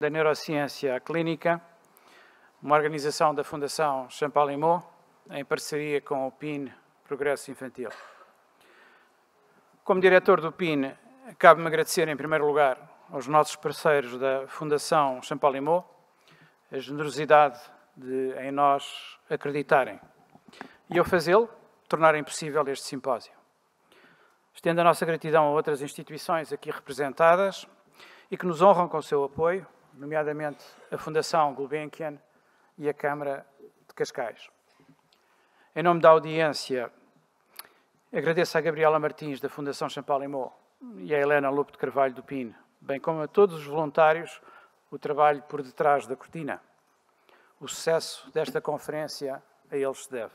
da Neurociência Clínica, uma organização da Fundação Champalimau, em parceria com o PIN Progresso Infantil. Como diretor do PIN, cabe-me agradecer, em primeiro lugar, aos nossos parceiros da Fundação Champalimau, a generosidade de em nós acreditarem e, ao fazê-lo, tornarem possível este simpósio. Estendo a nossa gratidão a outras instituições aqui representadas e que nos honram com o seu apoio nomeadamente a Fundação Gulbenkian e a Câmara de Cascais. Em nome da audiência, agradeço a Gabriela Martins, da Fundação Champalimau, e à Helena Lupe de Carvalho do Pino, bem como a todos os voluntários, o trabalho por detrás da cortina. O sucesso desta conferência a eles se deve.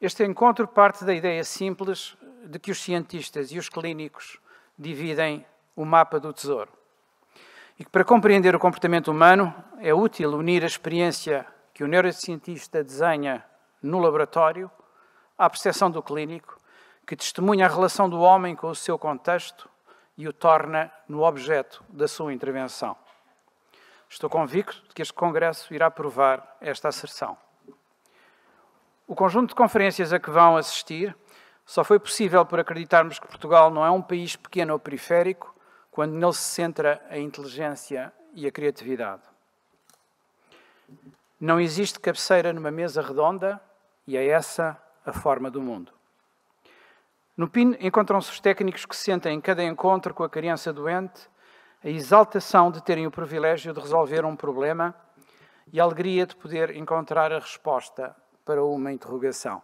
Este encontro parte da ideia simples de que os cientistas e os clínicos dividem o mapa do tesouro e que, para compreender o comportamento humano, é útil unir a experiência que o neurocientista desenha no laboratório à percepção do clínico, que testemunha a relação do homem com o seu contexto e o torna no objeto da sua intervenção. Estou convicto de que este Congresso irá provar esta asserção. O conjunto de conferências a que vão assistir só foi possível por acreditarmos que Portugal não é um país pequeno ou periférico, quando nele se centra a inteligência e a criatividade. Não existe cabeceira numa mesa redonda e é essa a forma do mundo. No PIN encontram-se os técnicos que sentem em cada encontro com a criança doente a exaltação de terem o privilégio de resolver um problema e a alegria de poder encontrar a resposta para uma interrogação.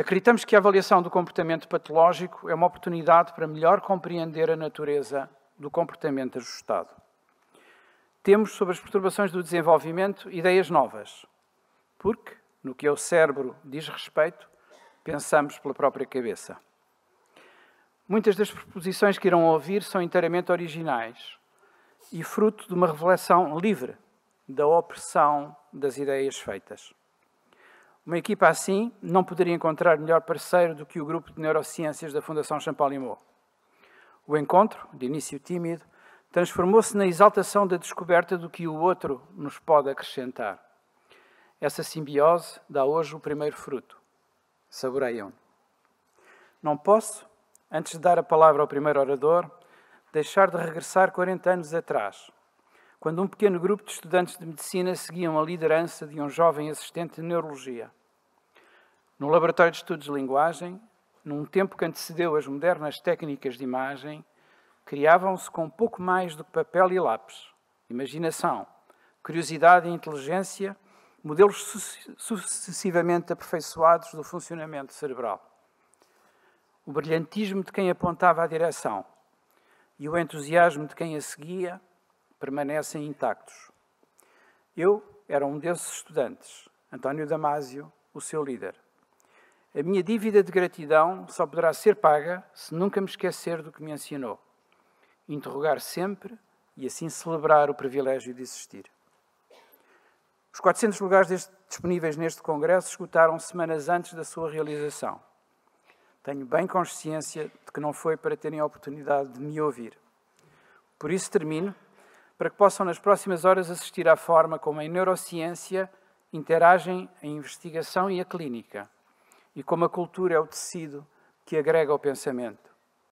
Acreditamos que a avaliação do comportamento patológico é uma oportunidade para melhor compreender a natureza do comportamento ajustado. Temos sobre as perturbações do desenvolvimento ideias novas, porque, no que é o cérebro diz respeito, pensamos pela própria cabeça. Muitas das proposições que irão ouvir são inteiramente originais e fruto de uma revelação livre da opressão das ideias feitas. Uma equipa assim não poderia encontrar melhor parceiro do que o grupo de neurociências da Fundação Champalimaud. O encontro, de início tímido, transformou-se na exaltação da descoberta do que o outro nos pode acrescentar. Essa simbiose dá hoje o primeiro fruto. Saboreiam. Não posso, antes de dar a palavra ao primeiro orador, deixar de regressar 40 anos atrás, quando um pequeno grupo de estudantes de medicina seguiam a liderança de um jovem assistente de neurologia. No Laboratório de Estudos de Linguagem, num tempo que antecedeu as modernas técnicas de imagem, criavam-se com pouco mais do que papel e lápis, imaginação, curiosidade e inteligência, modelos sucessivamente aperfeiçoados do funcionamento cerebral. O brilhantismo de quem apontava a direção e o entusiasmo de quem a seguia permanecem intactos. Eu era um desses estudantes, António Damásio, o seu líder. A minha dívida de gratidão só poderá ser paga se nunca me esquecer do que me ensinou. Interrogar sempre e assim celebrar o privilégio de existir. Os 400 lugares disponíveis neste Congresso esgotaram semanas antes da sua realização. Tenho bem consciência de que não foi para terem a oportunidade de me ouvir. Por isso termino, para que possam nas próximas horas assistir à forma como a neurociência interagem a investigação e a clínica e como a cultura é o tecido que agrega o pensamento.